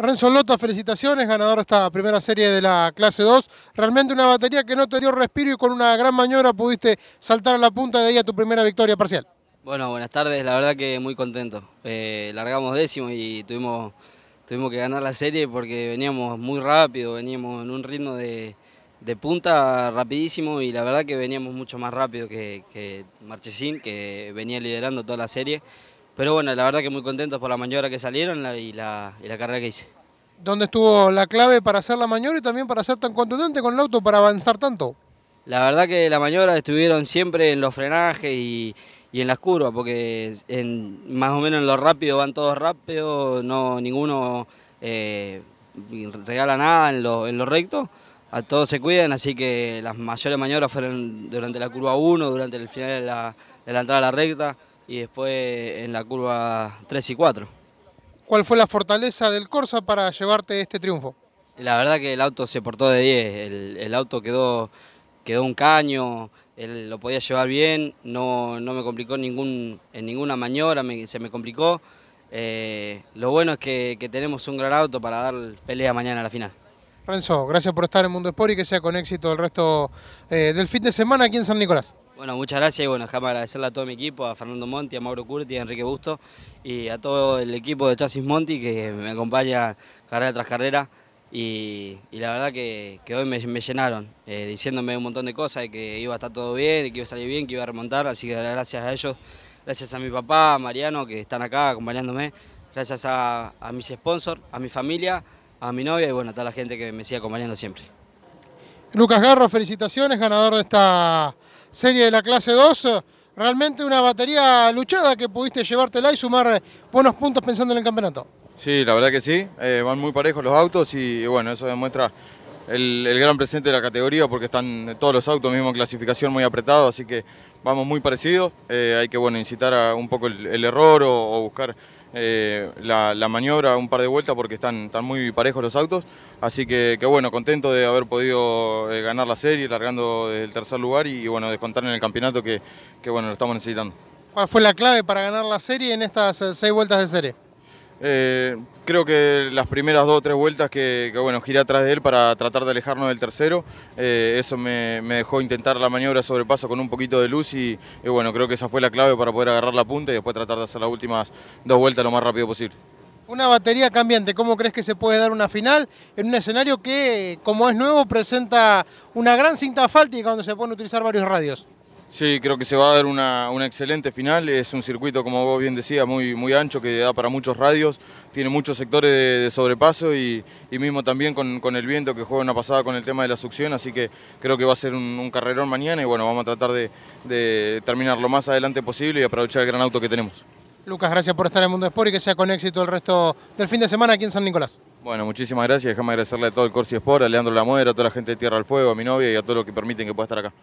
Renzo Lota, felicitaciones, ganador de esta primera serie de la clase 2. Realmente una batería que no te dio respiro y con una gran maniobra pudiste saltar a la punta de ahí a tu primera victoria parcial. Bueno, buenas tardes, la verdad que muy contento. Eh, largamos décimo y tuvimos, tuvimos que ganar la serie porque veníamos muy rápido, veníamos en un ritmo de, punta rapidísimo y la verdad que veníamos mucho más rápido que, que Marchesín, que venía liderando toda la serie. Pero bueno, la verdad que muy contentos por la maniobra que salieron y la, y la carrera que hice. ¿Dónde estuvo la clave para hacer la maniobra y también para ser tan contundente con el auto para avanzar tanto? La verdad que la maniobra estuvieron siempre en los frenajes y, en las curvas, porque en, más o menos en lo rápido van todos rápidos, no ninguno eh, regala nada en lo, recto, a todos se cuidan, así que las mayores maniobras fueron durante la curva 1, durante el final de la, de la entrada a la recta, y después en la curva 3 y 4. ¿Cuál fue la fortaleza del Corsa para llevarte este triunfo? La verdad que el auto se portó de 10, el, auto quedó, quedó un caño, lo podía llevar bien, no, me complicó ningún, en ninguna maniobra, se me complicó. Eh, lo bueno es que, tenemos un gran auto para dar pelea mañana a la final. Renzo, gracias por estar en Mundo Sport y que sea con éxito el resto eh, del fin de semana aquí en San Nicolás. Bueno, muchas gracias y bueno, déjame agradecerle a todo mi equipo, a Fernando Monti, a Mauro Curti, a Enrique Busto y a todo el equipo de Chasis Monti que me acompaña carrera tras carrera y, la verdad que, hoy me, llenaron eh, diciéndome un montón de cosas y que iba a estar todo bien, que iba a salir bien, que iba a remontar, así que gracias a ellos, gracias a mi papá, a Mariano que están acá acompañándome, gracias a, a mis sponsors, a mi familia, a mi novia y bueno, a toda la gente que me sigue acompañando siempre. Lucas Garro, felicitaciones, ganador de esta serie de la clase 2. Realmente una batería luchada que pudiste llevártela y sumar buenos puntos pensando en el campeonato. Sí, la verdad que sí, eh, van muy parejos los autos y, bueno, eso demuestra el, gran presente de la categoría porque están todos los autos, mismo clasificación muy apretado así que vamos muy parecidos, eh, hay que bueno, incitar un poco el, error o buscar eh, la, maniobra un par de vueltas porque están, están muy parejos los autos. Así que, bueno, contento de haber podido eh, ganar la serie, largando del el tercer lugar y, bueno, descontar en el campeonato que, que, bueno, lo estamos necesitando. ¿Cuál fue la clave para ganar la serie en estas eh, seis vueltas de serie? creo que las primeras dos o tres vueltas que, bueno, giré atrás de él para tratar de alejarnos del tercero, eh, eso me, dejó intentar la maniobra sobrepaso con un poquito de luz y, bueno, creo que esa fue la clave para poder agarrar la punta y después tratar de hacer las últimas dos vueltas lo más rápido posible. Una batería cambiante, ¿cómo crees que se puede dar una final en un escenario que, como es nuevo, presenta una gran cinta asfáltica donde se pueden utilizar varios radios? Sí, creo que se va a dar una, excelente final. Es un circuito, como vos bien decías, muy, muy ancho, que da para muchos radios, tiene muchos sectores de, sobrepaso y, mismo también con, el viento que juega una pasada con el tema de la succión, así que creo que va a ser un, carrerón mañana y bueno, vamos a tratar de, terminar lo más adelante posible y aprovechar el gran auto que tenemos. Lucas, gracias por estar en Mundo Sport y que sea con éxito el resto del fin de semana aquí en San Nicolás. Bueno, muchísimas gracias. Déjame agradecerle a todo el Corsi Sport, a Leandro Lamuera, a toda la gente de Tierra al Fuego, a mi novia y a todo lo que permiten que pueda estar acá.